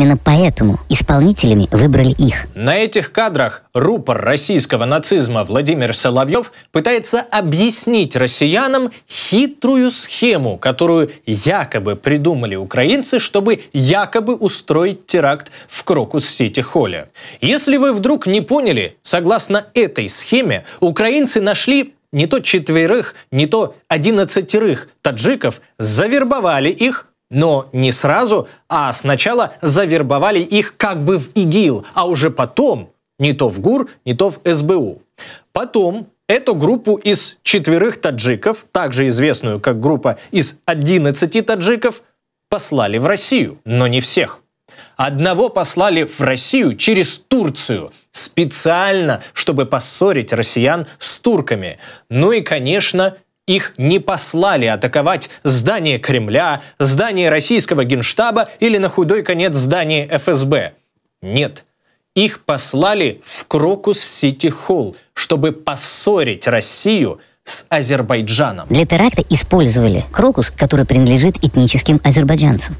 Именно поэтому исполнителями выбрали их. На этих кадрах рупор российского нацизма Владимир Соловьев пытается объяснить россиянам хитрую схему, которую якобы придумали украинцы, чтобы якобы устроить теракт в Крокус-Сити-Холле. Если вы вдруг не поняли, согласно этой схеме украинцы нашли не то четверых, не то одиннадцатерых таджиков, завербовали их, но не сразу, а сначала завербовали их как бы в ИГИЛ, а уже потом не то в ГУР, не то в СБУ. Потом эту группу из четверых таджиков, также известную как группа из 11 таджиков, послали в Россию, но не всех. Одного послали в Россию через Турцию, специально, чтобы поссорить россиян с турками. Ну и, конечно, их не послали атаковать здание Кремля, здание российского генштаба или на худой конец здание ФСБ. Нет. Их послали в Крокус-Сити-Холл, чтобы поссорить Россию – с Азербайджаном. Для теракта использовали крокус, который принадлежит этническим азербайджанцам.